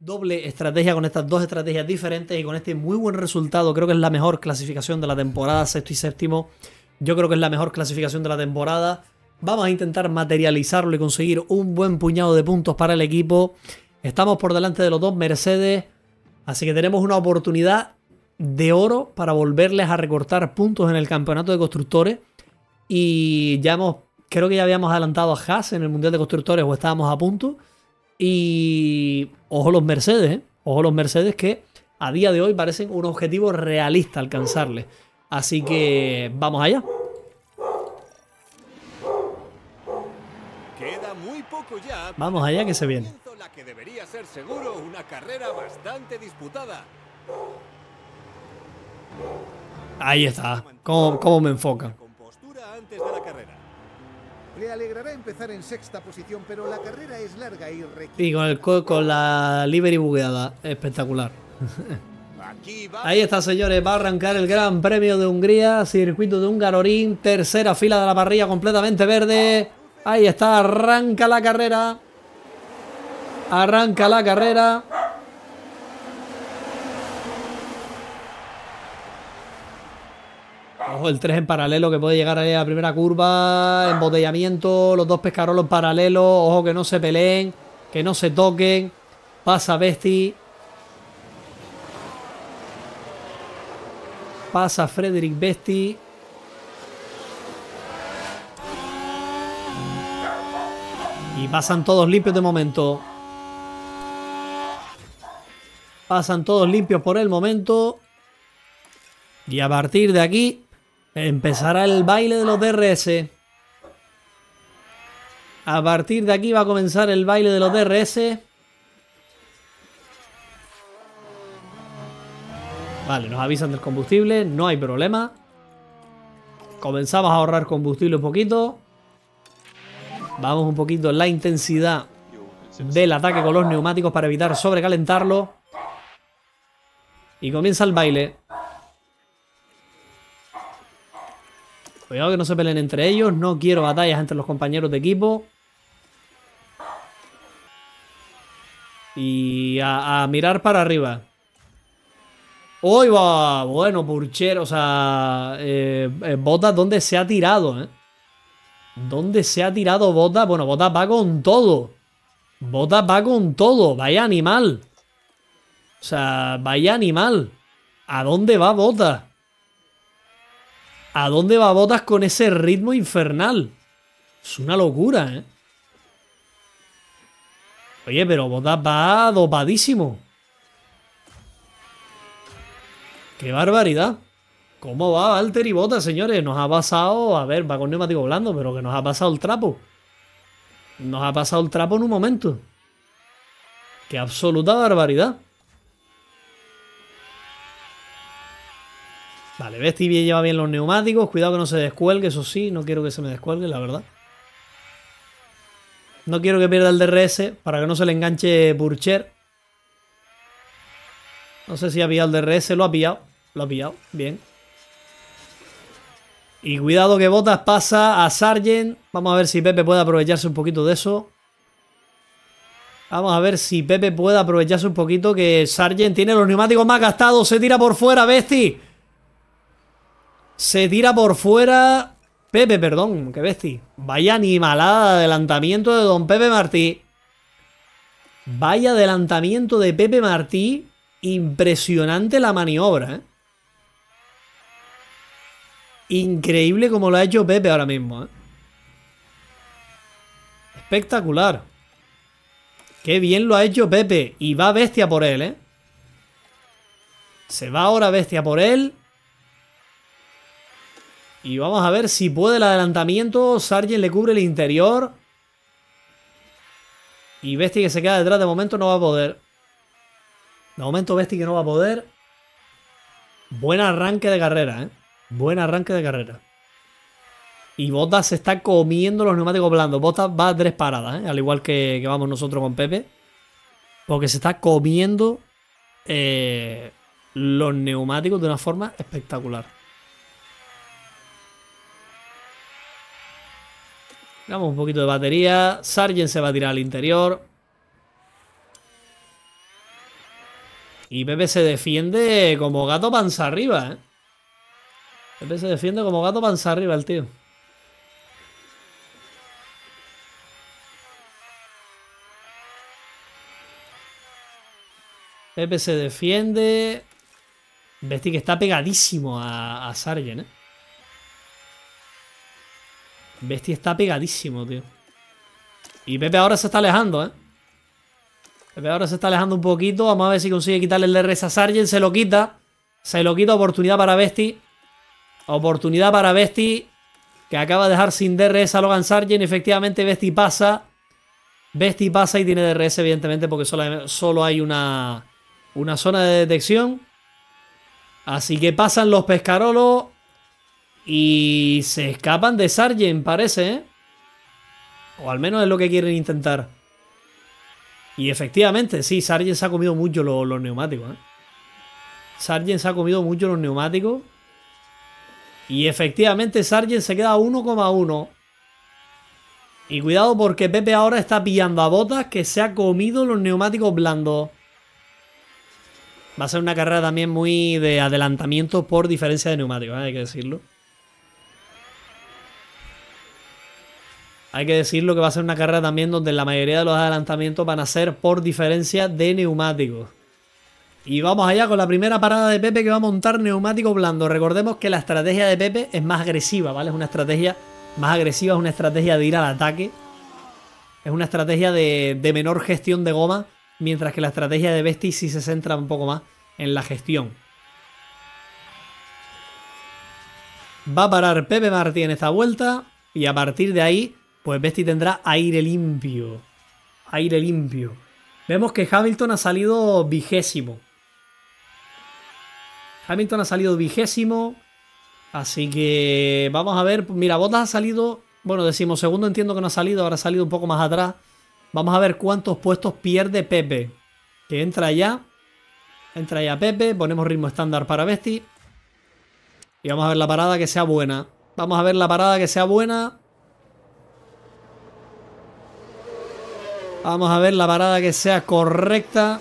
doble estrategia con estas dos estrategias diferentes y con este muy buen resultado. Creo que es la mejor clasificación de la temporada, sexto y séptimo. Yo creo que es la mejor clasificación de la temporada. Vamos a intentar materializarlo y conseguir un buen puñado de puntos para el equipo. Estamos por delante de los dos Mercedes, así que tenemos una oportunidad de oro para volverles a recortar puntos en el campeonato de constructores. Y ya creo que ya habíamos adelantado a Haas en el Mundial de Constructores o estábamos a punto. Y ojo los Mercedes, ¿eh? ojo los Mercedes que a día de hoy parecen un objetivo realista alcanzarle. Así que vamos allá. Vamos allá que se viene. Ahí está. ¿Cómo, me enfoca? carrera. Le alegrará empezar en sexta posición, pero la carrera es larga y Y con, el, con la livery bugueada, espectacular. Ahí está, señores, va a arrancar el Gran Premio de Hungría, circuito de Hungarorín, tercera fila de la parrilla completamente verde. Ahí está, arranca la carrera. Arranca la carrera. Ojo, el 3 en paralelo que puede llegar a la primera curva. Embotellamiento, los dos pescarolos paralelos. Ojo que no se peleen, que no se toquen. Pasa Besti. Pasa Frederick Besti. Y pasan todos limpios de momento. Pasan todos limpios por el momento. Y a partir de aquí Empezará el baile de los DRS. A partir de aquí va a comenzar el baile de los DRS. Vale, nos avisan del combustible, no hay problema. Comenzamos a ahorrar combustible un poquito. Vamos un poquito en la intensidad del ataque con los neumáticos para evitar sobrecalentarlo. Y comienza el baile. Cuidado que no se peleen entre ellos. No quiero batallas entre los compañeros de equipo. Y a, mirar para arriba. Hoy va, bueno, Purcher, o sea, eh, eh ¿dónde se ha tirado? Eh? ¿Dónde se ha tirado Bota? Bueno, Bota va con todo. Bota va con todo, vaya animal. O sea, vaya animal. ¿A dónde va Bota? ¿A dónde va Botas con ese ritmo infernal? Es una locura, ¿eh? Oye, pero Botas va dopadísimo. ¡Qué barbaridad! ¿Cómo va Walter y Botas, señores? Nos ha pasado... A ver, va con neumático blando, pero que nos ha pasado el trapo. Nos ha pasado el trapo en un momento. ¡Qué absoluta barbaridad! Vale, Besti lleva bien los neumáticos. Cuidado que no se descuelgue, eso sí. No quiero que se me descuelgue, la verdad. No quiero que pierda el DRS para que no se le enganche Burcher. No sé si ha pillado el DRS. Lo ha pillado. Lo ha pillado. Bien. Y cuidado que Botas pasa a Sargent. Vamos a ver si Pepe puede aprovecharse un poquito de eso. Vamos a ver si Pepe puede aprovecharse un poquito que Sargent tiene los neumáticos más gastados. Se tira por fuera, Besti. Se tira por fuera... Pepe, perdón, qué bestia. Vaya animalada, adelantamiento de don Pepe Martí. Vaya adelantamiento de Pepe Martí. Impresionante la maniobra, ¿eh? Increíble como lo ha hecho Pepe ahora mismo, ¿eh? Espectacular. Qué bien lo ha hecho Pepe. Y va bestia por él, ¿eh? Se va ahora bestia por él. Y vamos a ver si puede el adelantamiento. Sargent le cubre el interior. Y Besti que se queda detrás de momento no va a poder. De momento Besti que no va a poder. Buen arranque de carrera, ¿eh? Buen arranque de carrera. Y Bota se está comiendo los neumáticos blandos. Botas va a tres paradas, ¿eh? al igual que, vamos nosotros con Pepe. Porque se está comiendo eh, los neumáticos de una forma espectacular. Damos un poquito de batería. Sargent se va a tirar al interior. Y Pepe se defiende como gato panza arriba, ¿eh? Pepe se defiende como gato panza arriba el tío. Pepe se defiende. Vesti que está pegadísimo a, a Sargent, ¿eh? Besti está pegadísimo, tío. Y Pepe ahora se está alejando, ¿eh? Pepe ahora se está alejando un poquito. Vamos a ver si consigue quitarle el DRS a Sargent. Se lo quita. Se lo quita. Oportunidad para Besti. Oportunidad para Besti. Que acaba de dejar sin DRS a Logan Sargent. Efectivamente, Besti pasa. Besti pasa y tiene DRS, evidentemente, porque solo, hay una, una zona de detección. Así que pasan los pescarolos. Y se escapan de Sargent, parece, ¿eh? O al menos es lo que quieren intentar. Y efectivamente, sí, Sargent se ha comido mucho los, neumáticos. ¿eh? Sargent se ha comido mucho los neumáticos. Y efectivamente, Sargent se queda 1,1. Y cuidado porque Pepe ahora está pillando a botas que se ha comido los neumáticos blandos. Va a ser una carrera también muy de adelantamiento por diferencia de neumáticos, ¿eh? hay que decirlo. Hay que decirlo que va a ser una carrera también donde la mayoría de los adelantamientos van a ser por diferencia de neumáticos. Y vamos allá con la primera parada de Pepe que va a montar neumático blando. Recordemos que la estrategia de Pepe es más agresiva, ¿vale? Es una estrategia más agresiva, es una estrategia de ir al ataque. Es una estrategia de, de menor gestión de goma, mientras que la estrategia de Besti sí se centra un poco más en la gestión. Va a parar Pepe Martí en esta vuelta y a partir de ahí pues Besti tendrá aire limpio. Aire limpio. Vemos que Hamilton ha salido vigésimo. Hamilton ha salido vigésimo. Así que vamos a ver. Mira, Bottas ha salido. Bueno, decimos segundo entiendo que no ha salido. Ahora ha salido un poco más atrás. Vamos a ver cuántos puestos pierde Pepe. Que entra ya. Entra ya Pepe. Ponemos ritmo estándar para Besti. Y vamos a ver la parada que sea buena. Vamos a ver la parada que sea buena. Vamos a ver la parada que sea correcta.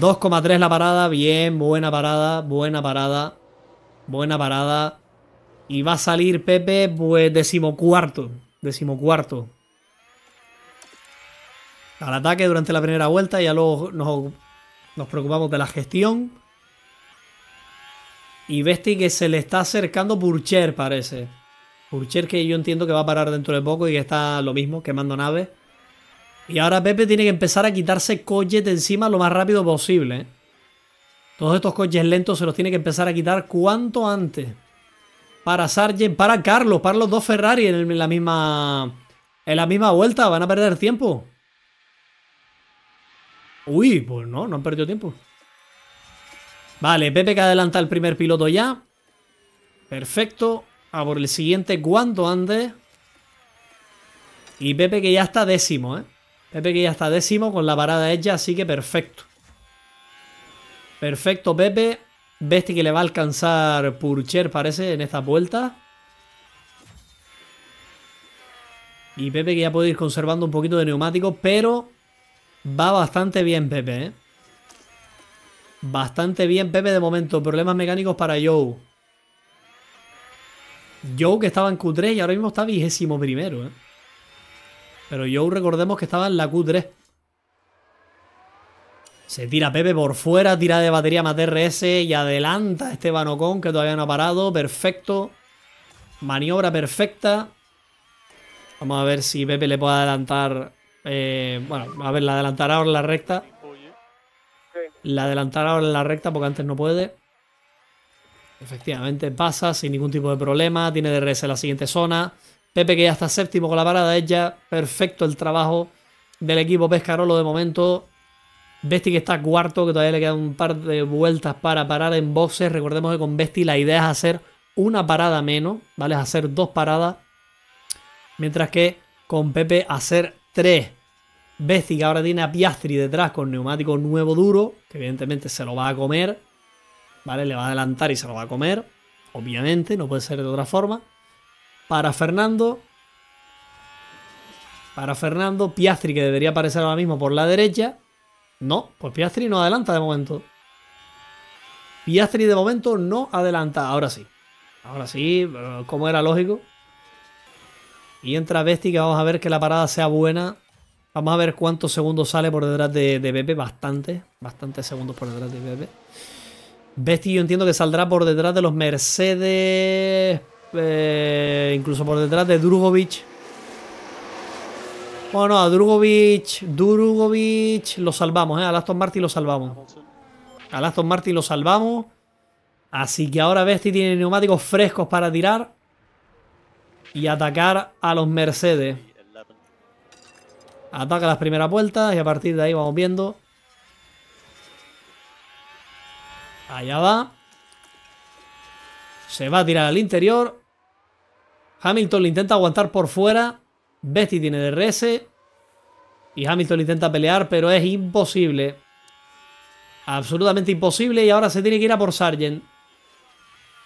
2,3 la parada. Bien, buena parada, buena parada. Buena parada. Y va a salir Pepe, pues, decimocuarto. Decimocuarto. Al ataque durante la primera vuelta. Ya luego nos, preocupamos de la gestión. Y Vesti que se le está acercando Burcher, parece. Urcher que yo entiendo que va a parar dentro de poco y que está lo mismo, quemando naves. Y ahora Pepe tiene que empezar a quitarse coches de encima lo más rápido posible. ¿eh? Todos estos coches lentos se los tiene que empezar a quitar cuanto antes. Para Sarge para Carlos, para los dos Ferrari en la misma... En la misma vuelta, van a perder tiempo. Uy, pues no, no han perdido tiempo. Vale, Pepe que adelanta el primer piloto ya. Perfecto a por el siguiente cuanto antes. Y Pepe que ya está décimo, ¿eh? Pepe que ya está décimo con la parada hecha, así que perfecto. Perfecto, Pepe. Besti que le va a alcanzar Purcher, parece, en esta vuelta. Y Pepe que ya puede ir conservando un poquito de neumático, pero va bastante bien Pepe, ¿eh? Bastante bien Pepe de momento. Problemas mecánicos para Joe. Joe que estaba en Q3 y ahora mismo está vigésimo primero. ¿eh? Pero Joe recordemos que estaba en la Q3. Se tira Pepe por fuera, tira de batería más RS y adelanta a Esteban Ocon que todavía no ha parado. Perfecto. Maniobra perfecta. Vamos a ver si Pepe le puede adelantar. Eh, bueno, a ver, la adelantará ahora en la recta. La adelantará ahora en la recta porque antes no puede. Efectivamente, pasa sin ningún tipo de problema, tiene DRS en la siguiente zona. Pepe que ya está séptimo con la parada, es ya perfecto el trabajo del equipo Pescarolo de momento. Besti que está cuarto, que todavía le quedan un par de vueltas para parar en boxes. Recordemos que con Besti la idea es hacer una parada menos, ¿vale? Es hacer dos paradas. Mientras que con Pepe hacer tres. Besti que ahora tiene a Piastri detrás con neumático nuevo duro, que evidentemente se lo va a comer. ¿vale? Le va a adelantar y se lo va a comer, obviamente, no puede ser de otra forma. Para Fernando, para Fernando, Piastri que debería aparecer ahora mismo por la derecha, no, pues Piastri no adelanta de momento. Piastri de momento no adelanta, ahora sí. Ahora sí, eh, como era lógico. Y entra Besti que vamos a ver que la parada sea buena. Vamos a ver cuántos segundos sale por detrás de, de Pepe. Bastante, bastantes segundos por detrás de Pepe. Besti yo entiendo que saldrá por detrás de los Mercedes, eh, incluso por detrás de Drugovic. Bueno, a Drugovic, Drugovic lo salvamos, ¿eh? A Aston Martin lo salvamos. A Aston Martin lo salvamos. Así que ahora Besti tiene neumáticos frescos para tirar y atacar a los Mercedes. Ataca las primeras vueltas y a partir de ahí vamos viendo. Allá va. Se va a tirar al interior. Hamilton le intenta aguantar por fuera. Besti tiene DRS. Y Hamilton le intenta pelear, pero es imposible. Absolutamente imposible. Y ahora se tiene que ir a por Sargent.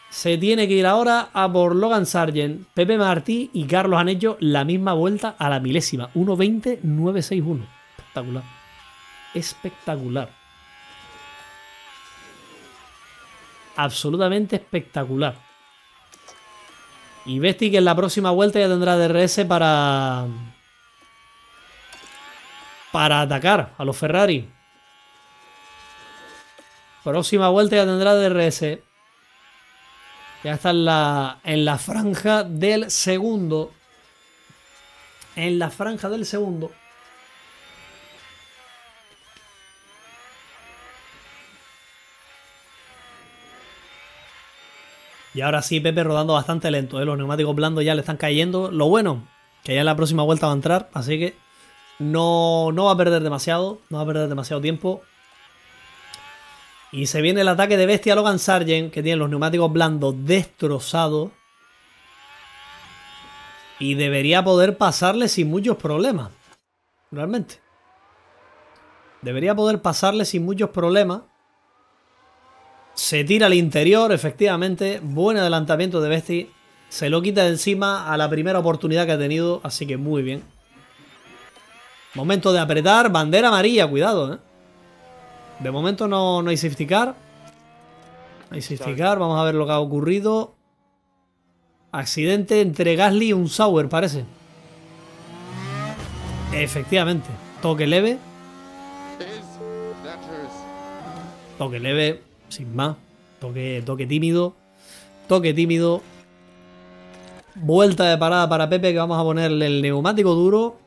Se tiene que ir ahora a por Logan Sargent. Pepe Martí y Carlos han hecho la misma vuelta a la milésima. 1'20'961. Espectacular. Espectacular. absolutamente espectacular. Y Besti que en la próxima vuelta ya tendrá DRS para... Para atacar a los Ferrari. Próxima vuelta ya tendrá DRS. Ya está en la, en la franja del segundo. En la franja del segundo. Y ahora sí, Pepe rodando bastante lento. ¿eh? Los neumáticos blandos ya le están cayendo. Lo bueno, que ya en la próxima vuelta va a entrar. Así que no, no va a perder demasiado. No va a perder demasiado tiempo. Y se viene el ataque de Bestia Logan Sargent, que tiene los neumáticos blandos destrozados. Y debería poder pasarle sin muchos problemas. Realmente. Debería poder pasarle sin muchos problemas. Se tira al interior, efectivamente. Buen adelantamiento de Besti. Se lo quita de encima a la primera oportunidad que ha tenido, así que muy bien. Momento de apretar. Bandera amarilla, cuidado, ¿eh? De momento no, no hay safety car. Hay safety car, vamos a ver lo que ha ocurrido. Accidente entre Gasly y un Sauer, parece. Efectivamente. Toque leve. Toque leve sin más. Toque, toque tímido. Toque tímido. Vuelta de parada para Pepe que vamos a ponerle el neumático duro.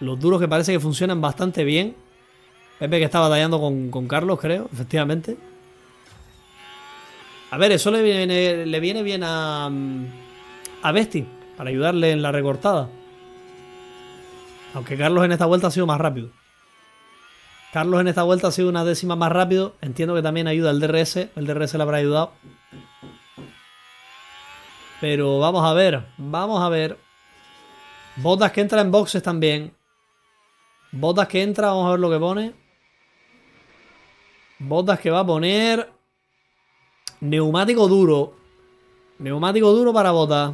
Los duros que parece que funcionan bastante bien. Pepe que estaba batallando con, Carlos, creo, efectivamente. A ver, eso le viene, le viene bien a, a Besti para ayudarle en la recortada. Aunque Carlos en esta vuelta ha sido más rápido. Carlos en esta vuelta ha sido una décima más rápido. Entiendo que también ayuda el DRS. El DRS le habrá ayudado. Pero vamos a ver. Vamos a ver. Botas que entra en boxes también. Botas que entra. Vamos a ver lo que pone. Botas que va a poner. Neumático duro. Neumático duro para botas.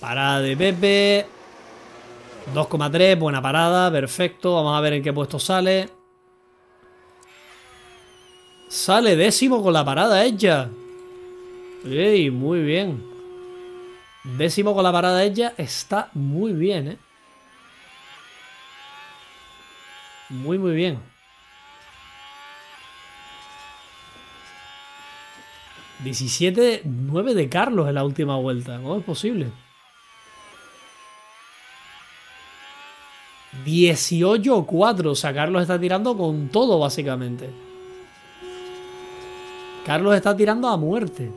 Parada de Pepe. 2,3, buena parada, perfecto. Vamos a ver en qué puesto sale. Sale décimo con la parada ella. ¡Ey! Muy bien. Décimo con la parada ella está muy bien, ¿eh? Muy, muy bien. 17 de Carlos en la última vuelta. ¿Cómo es posible? 18 o 4. O sea, Carlos está tirando con todo, básicamente. Carlos está tirando a muerte.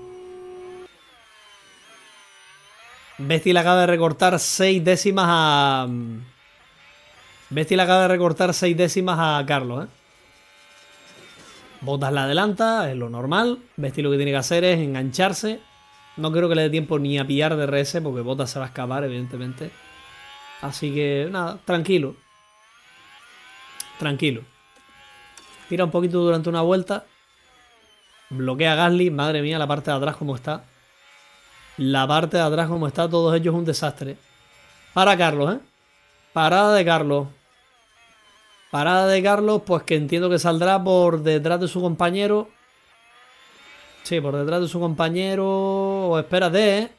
Besti acaba de recortar 6 décimas a. Mm, Besti acaba de recortar 6 décimas a Carlos, ¿eh? Botas la adelanta, es lo normal. Besti lo que tiene que hacer es engancharse. No creo que le dé tiempo ni a pillar de RS porque Botas se va a escapar, evidentemente. Así que nada, tranquilo. Tranquilo. Tira un poquito durante una vuelta. Bloquea a Gasly. Madre mía, la parte de atrás como está. La parte de atrás como está, todos ellos un desastre. Para Carlos, ¿eh? Parada de Carlos. Parada de Carlos, pues que entiendo que saldrá por detrás de su compañero. Sí, por detrás de su compañero. O espérate, ¿eh?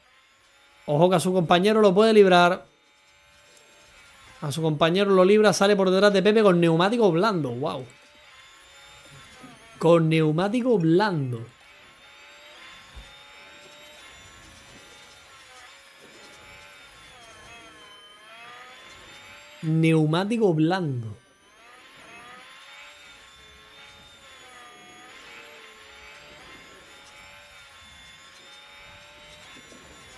Ojo que a su compañero lo puede librar. A su compañero lo libra, sale por detrás de Pepe con neumático blando. ¡Wow! Con neumático blando. Neumático blando.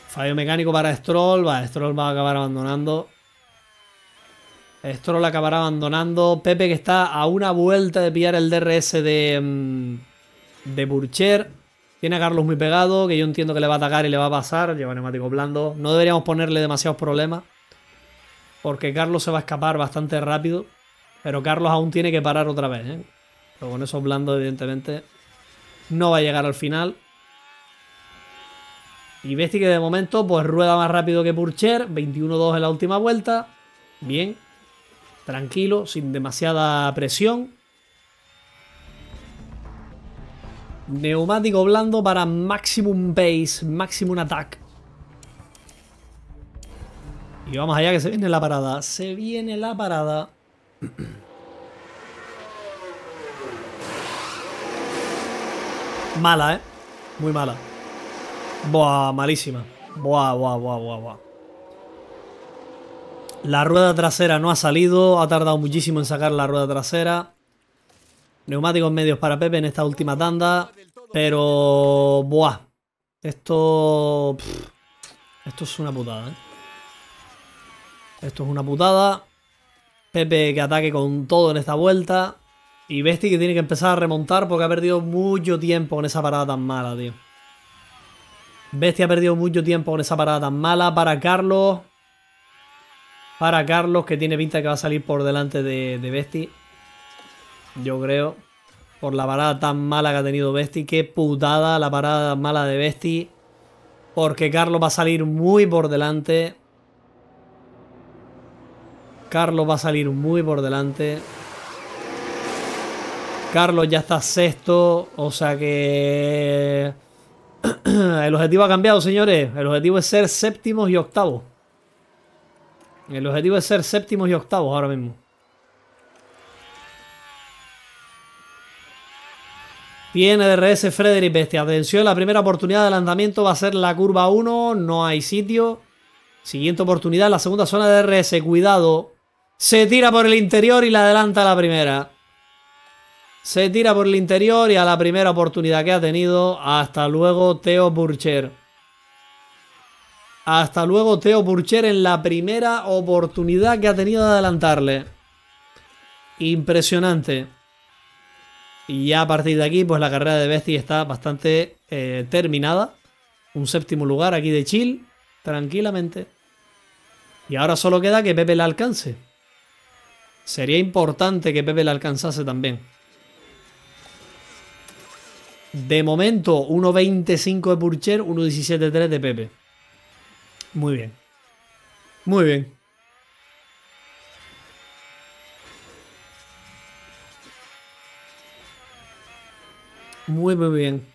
Fallo mecánico para Stroll. Va, Stroll va a acabar abandonando. Esto lo acabará abandonando. Pepe que está a una vuelta de pillar el DRS de, mm, de Burcher. Tiene a Carlos muy pegado, que yo entiendo que le va a atacar y le va a pasar. Lleva neumático blando. No deberíamos ponerle demasiados problemas. Porque Carlos se va a escapar bastante rápido. Pero Carlos aún tiene que parar otra vez. ¿eh? Pero con esos blandos, evidentemente, no va a llegar al final. Y Besti que de momento pues rueda más rápido que Purcher. 21-2 en la última vuelta. Bien tranquilo, sin demasiada presión. Neumático blando para maximum base, maximum attack. Y vamos allá que se viene la parada, se viene la parada. Mala, ¿eh? Muy mala. Buah, malísima. Buah, buah, buah, buah, buah. La rueda trasera no ha salido, ha tardado muchísimo en sacar la rueda trasera. Neumáticos medios para Pepe en esta última tanda, pero... Buah, esto... esto es una putada, ¿eh? Esto es una putada. Pepe que ataque con todo en esta vuelta. Y Besti que tiene que empezar a remontar porque ha perdido mucho tiempo con esa parada tan mala, tío. Bestia ha perdido mucho tiempo con esa parada tan mala para Carlos para Carlos, que tiene pinta que va a salir por delante de, Besti. Yo creo. Por la parada tan mala que ha tenido Besti. Qué putada la parada mala de Besti. Porque Carlos va a salir muy por delante. Carlos va a salir muy por delante. Carlos ya está sexto. O sea que... El objetivo ha cambiado, señores. El objetivo es ser séptimos y octavos. El objetivo es ser séptimos y octavos ahora mismo. Tiene DRS Frederick Bestia. Atención, la primera oportunidad de lanzamiento va a ser la curva 1. No hay sitio. Siguiente oportunidad, la segunda zona de DRS. Cuidado. Se tira por el interior y la adelanta a la primera. Se tira por el interior y a la primera oportunidad que ha tenido. Hasta luego, Teo Burcher. Hasta luego Teo Burcher en la primera oportunidad que ha tenido de adelantarle. Impresionante. Y ya a partir de aquí, pues la carrera de Besti está bastante eh, terminada. Un séptimo lugar aquí de Chile, tranquilamente. Y ahora solo queda que Pepe la alcance. Sería importante que Pepe la alcanzase también. De momento, 1.25 de Purcher, 1.17.3 de Pepe. Muy bien. Muy bien. Muy, muy bien.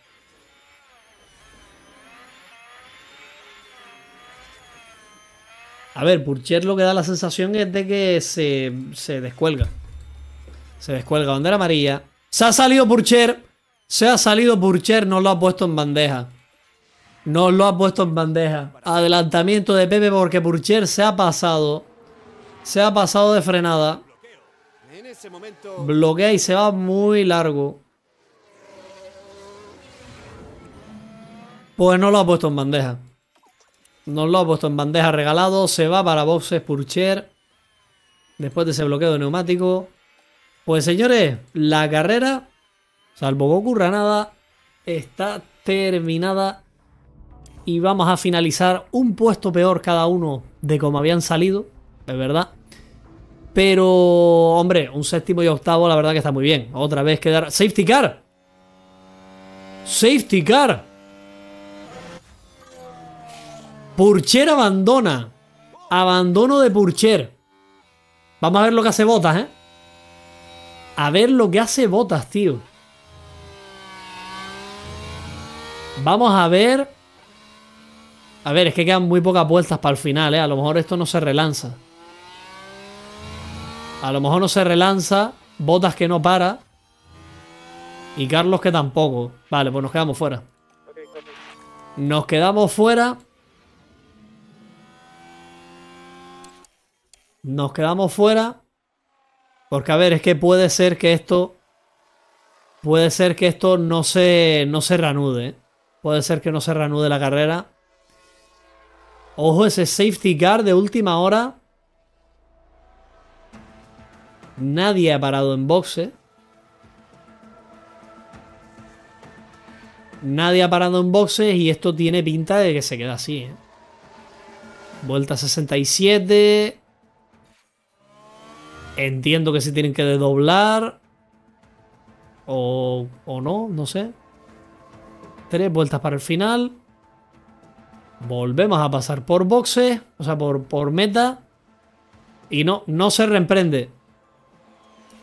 A ver, Purcher lo que da la sensación es de que se, se descuelga. Se descuelga. era María? Se ha salido Purcher. Se ha salido Purcher. No lo ha puesto en bandeja. No lo ha puesto en bandeja. Adelantamiento de Pepe porque Purcher se ha pasado. Se ha pasado de frenada. Bloquea y se va muy largo. Pues no lo ha puesto en bandeja. No lo ha puesto en bandeja regalado. Se va para boxes Purcher. Después de ese bloqueo de neumático. Pues señores, la carrera, salvo que ocurra nada, está terminada y vamos a finalizar un puesto peor cada uno de como habían salido, es verdad. Pero, hombre, un séptimo y octavo la verdad que está muy bien. Otra vez quedar... ¡Safety car! ¡Safety car! Purcher abandona. Abandono de Purcher. Vamos a ver lo que hace Botas, ¿eh? A ver lo que hace Botas, tío. Vamos a ver a ver, es que quedan muy pocas vueltas para el final, ¿eh? A lo mejor esto no se relanza. A lo mejor no se relanza. Botas que no para. Y Carlos que tampoco. Vale, pues nos quedamos fuera. Nos quedamos fuera. Nos quedamos fuera. Porque, a ver, es que puede ser que esto. Puede ser que esto no se, no se reanude. ¿eh? Puede ser que no se reanude la carrera. Ojo ese safety guard de última hora. Nadie ha parado en boxe. Eh. Nadie ha parado en boxe eh, y esto tiene pinta de que se queda así. Eh. Vuelta 67. Entiendo que se tienen que doblar O, o no, no sé. Tres vueltas para el final. Volvemos a pasar por boxes, o sea, por, por meta. Y no, no se reemprende.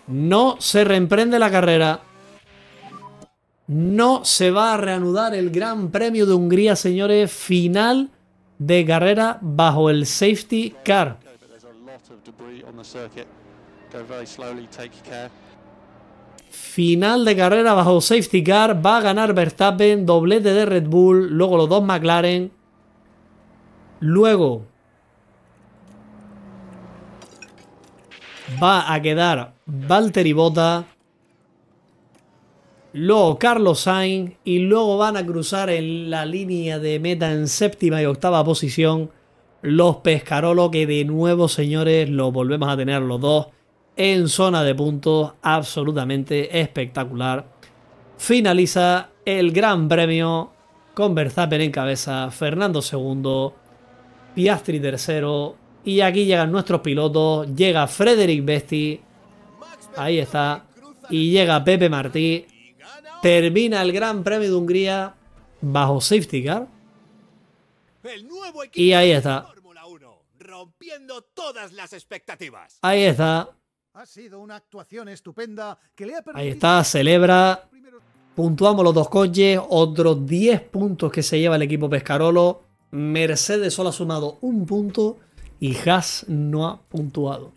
No se reemprende la carrera. No se va a reanudar el Gran Premio de Hungría, señores. Final de carrera bajo el safety car. Final de carrera bajo safety car. Va a ganar Verstappen, doblete de Red Bull, luego los dos McLaren. Luego va a quedar Valtteri Bota, luego Carlos Sainz y luego van a cruzar en la línea de meta en séptima y octava posición los Pescarolo que de nuevo señores lo volvemos a tener los dos en zona de puntos absolutamente espectacular. Finaliza el Gran Premio con Verstappen en cabeza, Fernando II, Piastri tercero. Y aquí llegan nuestros pilotos. Llega Frederick Besti. Ahí está. Y llega Pepe Martí. Termina el Gran Premio de Hungría bajo safety car. y ahí está. todas las expectativas. Ahí está. Ha sido una actuación estupenda Ahí está, celebra. Puntuamos los dos coches, otros 10 puntos que se lleva el equipo Pescarolo. Mercedes solo ha sumado un punto y Haas no ha puntuado.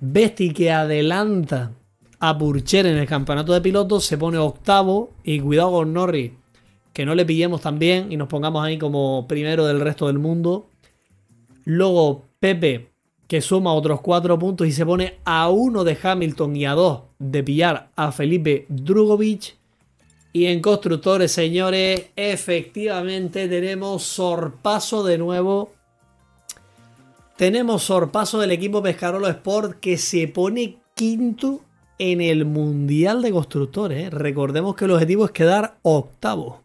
Besti que adelanta a Purcher en el campeonato de pilotos se pone octavo y cuidado con Norris, que no le pillemos bien y nos pongamos ahí como primero del resto del mundo. Luego Pepe que suma otros cuatro puntos y se pone a uno de Hamilton y a dos de pillar a Felipe Drugovic. Y en constructores, señores, efectivamente tenemos sorpaso de nuevo. Tenemos sorpaso del equipo Pescarolo Sport que se pone quinto en el Mundial de Constructores. ¿eh? Recordemos que el objetivo es quedar octavo.